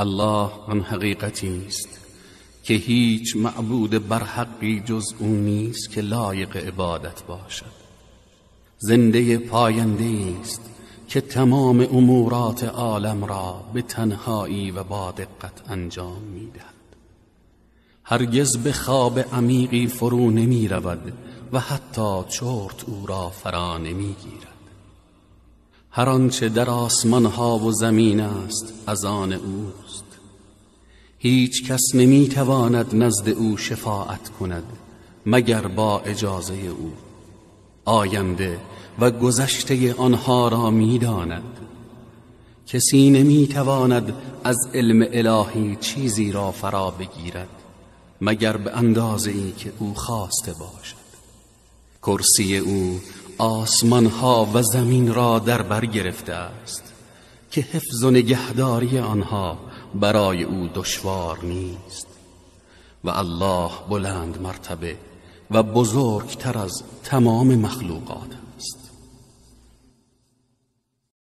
الله آن حقیقتی است که هیچ معبود برحقی جز او نیست که لایق عبادت باشد زنده پاینده است که تمام امورات عالم را به تنهایی و با دقت انجام میدهد هرگز به خواب عمیقی فرو نمی و حتی چرت او را فرا نمی هر آنچه در آسمان ها و زمین است از آن اوست هیچ کس نمی تواند نزد او شفاعت کند مگر با اجازه او آینده و گذشته آنها را می کسی نمی تواند از علم الهی چیزی را فرا بگیرد مگر به اندازه ای که او خواسته باشد کرسی او آسمان ها و زمین را در بر گرفته است که حفظ و نگهداری آنها برای او دشوار نیست و الله بلند مرتبه و بزرگتر از تمام مخلوقات است